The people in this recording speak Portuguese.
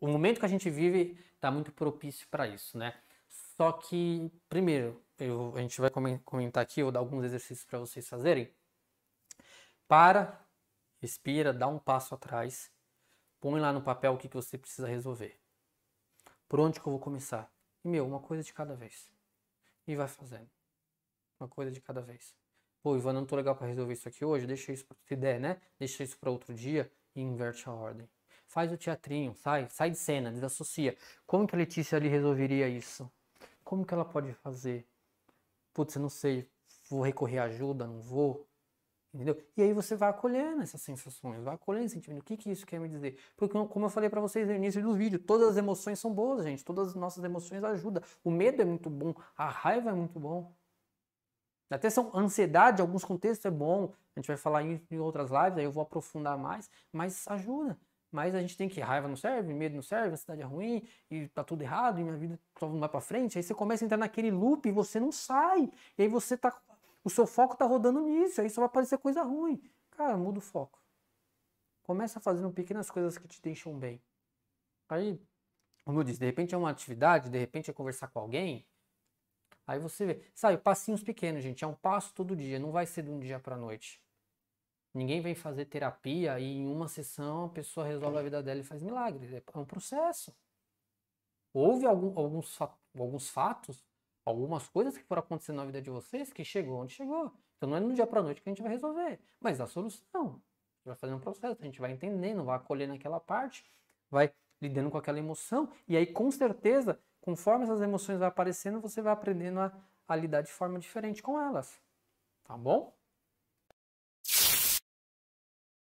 o momento que a gente vive está muito propício para isso, né? Só que, primeiro, eu, a gente vai comentar aqui, ou dar alguns exercícios para vocês fazerem. Para, respira, dá um passo atrás, põe lá no papel o que, que você precisa resolver. Por onde que eu vou começar? E, meu, uma coisa de cada vez. E vai fazendo. Uma coisa de cada vez. Pô, Ivan, não tô legal para resolver isso aqui hoje, deixa isso, se der, né? Deixa isso para outro dia e inverte a ordem faz o teatrinho, sai, sai de cena, desassocia. Como que a Letícia ali resolveria isso? Como que ela pode fazer? Putz, eu não sei, vou recorrer à ajuda, não vou? Entendeu? E aí você vai acolhendo essas sensações, vai acolhendo esse sentimento. O que, que isso quer me dizer? Porque, como eu falei para vocês no início do vídeo, todas as emoções são boas, gente. Todas as nossas emoções ajudam. O medo é muito bom, a raiva é muito bom. Até são ansiedade, em alguns contextos é bom. A gente vai falar em outras lives, aí eu vou aprofundar mais, mas ajuda. Mas a gente tem que raiva não serve, medo não serve, a cidade é ruim, e tá tudo errado, e minha vida só não vai pra frente. Aí você começa a entrar naquele loop e você não sai. E aí você tá. O seu foco tá rodando nisso, aí só vai aparecer coisa ruim. Cara, muda o foco. Começa fazendo pequenas coisas que te deixam bem. Aí, como eu disse, de repente é uma atividade, de repente é conversar com alguém. Aí você vê. Sabe, passinhos pequenos, gente. É um passo todo dia, não vai ser de um dia pra noite. Ninguém vem fazer terapia e em uma sessão a pessoa resolve a vida dela e faz milagres. É, é um processo. Houve algum, alguns, alguns fatos, algumas coisas que foram acontecendo na vida de vocês que chegou onde chegou. Então não é no dia para noite que a gente vai resolver, mas a solução. A gente vai fazer um processo, a gente vai entendendo, vai acolhendo aquela parte, vai lidando com aquela emoção. E aí, com certeza, conforme essas emoções vão aparecendo, você vai aprendendo a, a lidar de forma diferente com elas. Tá bom?